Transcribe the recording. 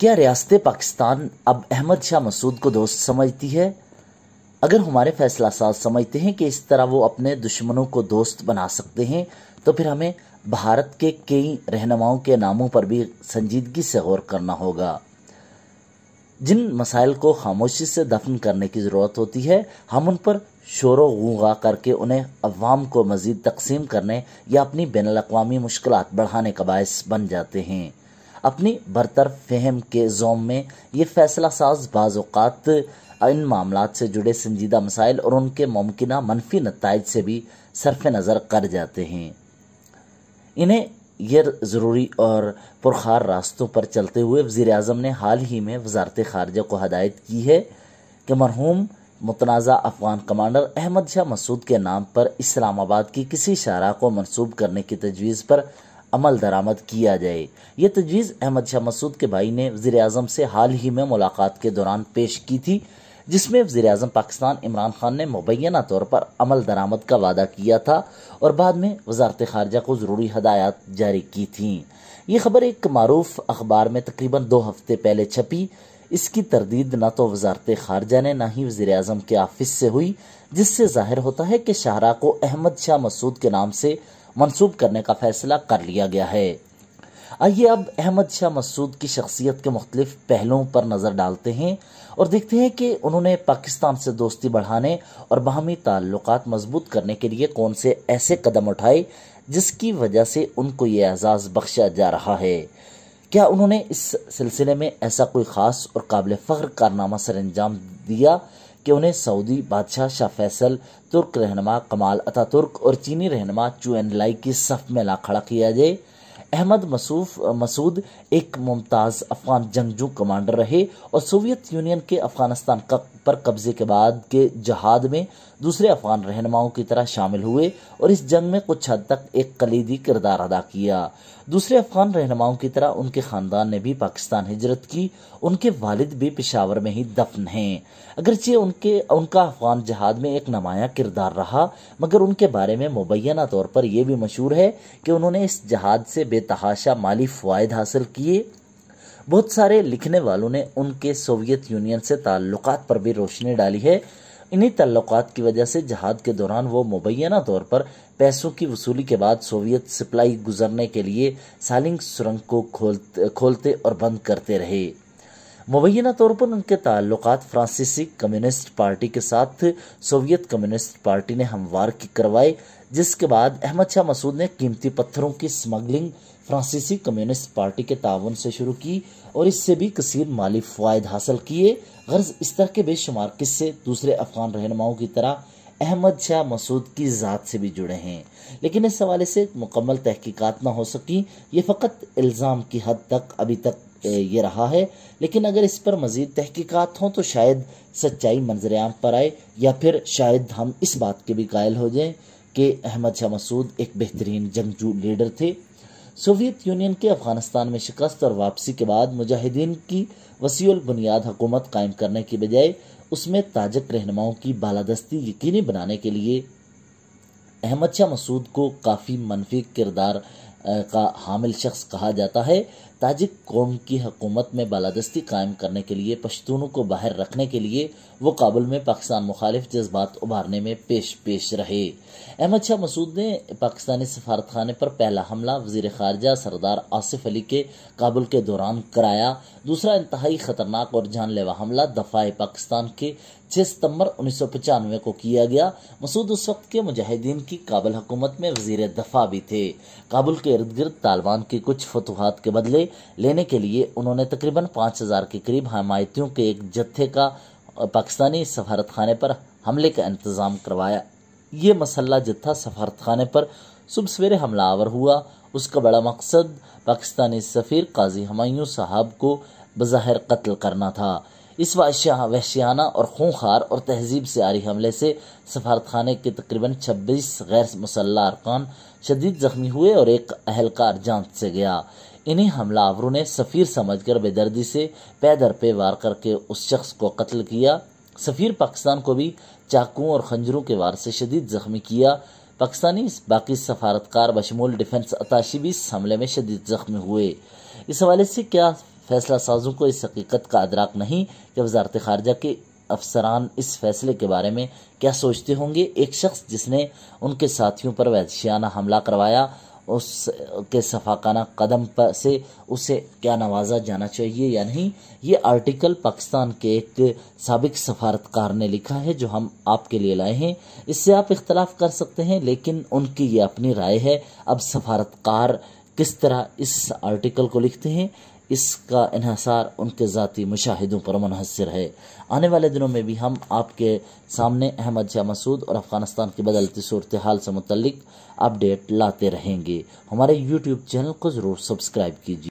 क्या रियासत पाकिस्तान अब अहमद शाह मसूद को दोस्त समझती है अगर हमारे फैसला साज समझते हैं कि इस तरह वो अपने दुश्मनों को दोस्त बना सकते हैं तो फिर हमें भारत के कई रहनुमाओं के नामों पर भी संजीदगी से गौर करना होगा जिन मसाइल को खामोशी से दफन करने की ज़रूरत होती है हम उन पर शोर गूंगा करके उन्हें अवाम को मज़ीद तकसीम करने या अपनी बैन अवी मुश्किल बढ़ाने का बायस बन जाते हैं अपनी बरतर फहम के जोम में ये फैसला साज बाज़ात इन मामला से जुड़े संजीदा मसाइल और उनके मुमकिन मनफी नतज से भी सरफ नज़र कर जाते हैं इन्हें ये ज़रूरी और पुरखार रास्तों पर चलते हुए वजीर अजम ने हाल ही में वजारत खारजा को हदायत की है कि मरहूम मतनाज़ा अफगान कमांडर अहमद शाह मसूद के नाम पर इस्लामाबाद की किसी शारा को मनसूब करने की तजवीज़ पर अमल दरामद किया जाए ये तजवीज़ अहमद शाह मसूद के भाई ने वज़ी अजम से हाल ही में मुलाकात के दौरान पेश की थी जिसमें वजी अजम पाकिस्तान इमरान खान ने मुबैना तौर पर अमल दरामद का वादा किया था और बाद में वजारत खारजा को ज़रूरी हदायत जारी की थी ये खबर एक मरूफ अखबार में तकरीबन दो हफ्ते पहले छपी इसकी तरदीद न तो वजारत खारजा ने ना ही वजीर अजम के आफिस से हुई जिससे जाहिर होता है कि शाहरा को अहमद शाह मसूद के नाम से मंसूब करने का फैसला कर लिया गया है आइए अब अहमद शाह मसूद की शख्सियत के मुख्तलिफ पहलुओं पर नज़र डालते हैं और देखते हैं कि उन्होंने पाकिस्तान से दोस्ती बढ़ाने और बाहमी ताल्लुक मजबूत करने के लिए कौन से ऐसे कदम उठाए जिसकी वजह से उनको ये एजाज़ बख्शा जा रहा है क्या उन्होंने इस सिलसिले में ऐसा कोई ख़ास और काबिल फ़ख्र कारनामा सर अंजाम दिया कि उन्हें सऊदी बादशाह शाह फैसल तुर्क रहनमा कमाल अता तुर्क और चीनी रहनमा चू एन लाई की सफ में ला खड़ा किया जाए अहमद मसूफ मसूद एक मुमताज़ अफगान जंगजू कमांडर रहे और सोवियत यूनियन के अफगानिस्तान का पर कब्जे के बाद के जहाद में दूसरे अफगान रहनुमाओं की तरह शामिल हुए और इस जंग में कुछ हद तक एक कलीदी किरदार अदा किया दूसरे अफगान रहनुमाओं की तरह उनके ख़ानदान ने भी पाकिस्तान हिजरत की उनके वालिद भी पिशावर में ही दफन हैं अगरचे उनके उनका अफगान जहाद में एक नमाया किरदार रहा मगर उनके बारे में मुबैना तौर पर यह भी मशहूर है कि उन्होंने इस जहाद से बेतहाशा माली फायद हासिल किए बहुत सारे लिखने वालों ने उनके सोवियत यूनियन से ताल्लुक पर भी रोशनी डाली है इन्हीं तल्लुकात की वजह से जहाद के दौरान वो मुबैना तौर पर पैसों की वसूली के बाद सोवियत सप्लाई गुजरने के लिए सालिंग सुरंग को खोलते खोलते और बंद करते रहे मुबैना तौर पर उनके ताल्लुक फ्रांसीसी कम्युनिस्ट पार्टी के साथ सोवियत कम्युनिस्ट पार्टी ने हमवार की करवाए जिसके बाद अहमद शाह मसूद ने कीमती पत्थरों की स्मगलिंग फ्रांसीसी कम्युनिस्ट पार्टी के ताउन से शुरू की और इससे भी कसीर माली फायद हासिल किए गर्ज इस तरह के बेशुमार किस्से दूसरे अफगान रहनुमाओं की तरह अहमद शाह मसूद की ज़ात से भी जुड़े हैं लेकिन इस हवाले से मुकम्मल तहकीकात ना हो सकी ये फ़कत इल्ज़ाम की हद तक अभी तक ये रहा है लेकिन अगर इस पर मज़ीद तहकीकात हों तो शायद सच्चाई मंजरेआम पर आए या फिर शायद हम इस बात के भी कायल हो जाएं के अहमद शाह मसूद एक बेहतरीन जंगजू लीडर थे सोवियत यूनियन के अफगानिस्तान में शिकस्त और वापसी के बाद मुजाहिदीन की वसील बुनियाद हुकूमत कायम करने की बजाय उसमें ताजक रहनुमाओं की बालादस्ती यकीनी बनाने के लिए अहमद शाह मसूद को काफ़ी मनफी किरदार का हामिल शख्स कहा जाता है ताजिक कौम की हकूमत में बालादस्ती कायम करने के लिए पश्तूनों को बाहर रखने के लिए वो काबुल में पाकिस्तान मुखालिफ जज्बात उभारने में पेश पेश रहे अहमद शाह मसूद ने पाकिस्तानी सफारत खाने पर पहला हमला वजीर खारजा सरदार आसिफ अली के काबुल के दौरान कराया दूसरा इंतहाई खतरनाक और जानलेवा हमला दफाए पाकिस्तान के छह सितम्बर उन्नीस सौ पचानवे को किया गया मसूद उस वक्त के मुजाहिदीन की काबुल हकूमत में वजीर दफा भी थे काबुल के के इर्द गिर्द तालिबान की कुछ फतूहत के बदले लेने के लिए उन्होंने तकरीबन पाँच हज़ार के करीब हमायतियों के एक जत्थे का पाकिस्तानी सफारत खाने पर हमले का इंतज़ाम करवाया ये मसल्ला जत्था सफारत खाने पर सुबह सवेरे हमलावर हुआ उसका बड़ा मकसद पाकिस्तानी सफ़ीर काजी हमायूँ साहब को बज़ाहिर कत्ल करना था इस वाशा वहशियाना और खूंखार और तहजीब से रही हमले से सफारत खाने के तकरीबन छब्बीस गैर मुसल्ला अरकान शदीद जख्मी हुए और एक अहलकार जान से गया इन्हीं हमलावरों ने सफ़ीर समझकर बेदर्दी से पैदर पे वार करके उस शख्स को कत्ल किया सफ़ीर पाकिस्तान को भी चाकुओं और खंजरों के वार से शदीद जख्मी किया पाकिस्तानी बाकी सफारतकार बशमूल डिफेंस अताशी भी इस हमले में शदीद जख्मी हुए इस हवाले से क्या फैसला साजों को इस हकीकत का अदराक नहीं कि वजारत खारजा के अफसरान इस फैसले के बारे में क्या सोचते होंगे एक शख्स जिसने उनके साथियों पर वैशियाना हमला करवाया उसके सफाकाना कदम पर से उसे क्या नवाजा जाना चाहिए या नहीं ये आर्टिकल पाकिस्तान के एक सबक सफारतकार ने लिखा है जो हम आपके लिए लाए हैं इससे आप इख्तलाफ कर सकते हैं लेकिन उनकी ये अपनी राय है अब सफारतकार किस तरह इस आर्टिकल को लिखते हैं इसका इहसार उनके ज़ाती मुशाहिदों पर मुनहसर है आने वाले दिनों में भी हम आपके सामने अहमद शाह मसूद और अफ़गानिस्तान की बदलती सूरत हाल से मुतल अपडेट लाते रहेंगे हमारे यूट्यूब चैनल को ज़रूर सब्सक्राइब कीजिए